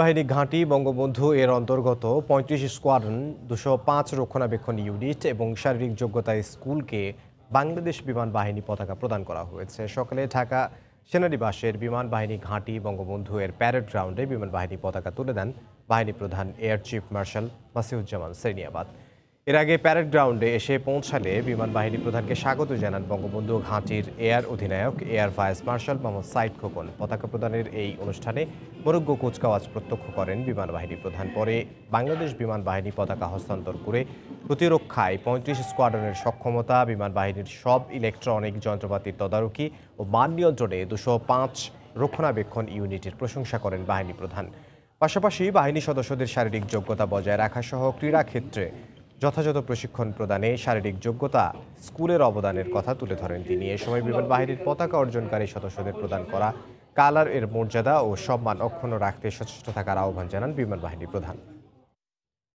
বাহিনী ঘাঁটি বঙ্গবন্ধু এর অন্তর্গত পঁয়ত্রিশ স্কোয়াড্রন দুশো পাঁচ রক্ষণাবেক্ষণ ইউনিট এবং শারীরিক যোগ্যতা স্কুলকে বাংলাদেশ বিমান বাহিনী পতাকা প্রদান করা হয়েছে সকালে ঢাকা সেনানিবাসের বিমান বাহিনী ঘাঁটি বঙ্গবন্ধু এর প্যারেড গ্রাউন্ডে বিমান বাহিনী পতাকা তুলে দেন বাহিনী প্রধান air chief marshal Masihuzzaman Serniabat এর আগে প্যারেড গ্রাউন্ডে এসে পৌঁছালে বিমান বাহিনী প্রধানকে স্বাগত জানান বঙ্গবন্ধু ঘাঁটির এয়ার অধিনায়ক air vice marshal Mohammad Sayeed Khokon পতাকা প্রদানের এই অনুষ্ঠানে মরোগ্য কুচকাওয়াজ প্রত্যক্ষ করেন বিমান বাহিনী প্রধান পরে বাংলাদেশ বিমান বাহিনী পতাকা হস্তান্তর করে প্রতিরক্ষায় পঁয়ত্রিশ স্কোয়াডনের সক্ষমতা বিমান বাহিনীর সব ইলেকট্রনিক যন্ত্রপাতির তদারকি ও মান নিয়ন্ত্রণে দুশো পাঁচ রক্ষণাবেক্ষণ ইউনিটের প্রশংসা করেন বাহিনী প্রধান পাশাপাশি বাহিনী সদস্যদের শারীরিক যোগ্যতা বজায় রাখা সহ ক্রীড়াক্ষেত্রে যথাযথ প্রশিক্ষণ প্রদানে শারীরিক যোগ্যতা স্কুলের অবদানের কথা তুলে ধরেন তিনি এ সময় বিমান বাহিনীর পতাকা অর্জনকারী সদস্যদের প্রদান করা কালার এর মর্যাদা ও সম্মান অক্ষুণ্ণ রাখতে সচেষ্ট থাকার আহ্বান জানান বিমান বাহিনী প্রধান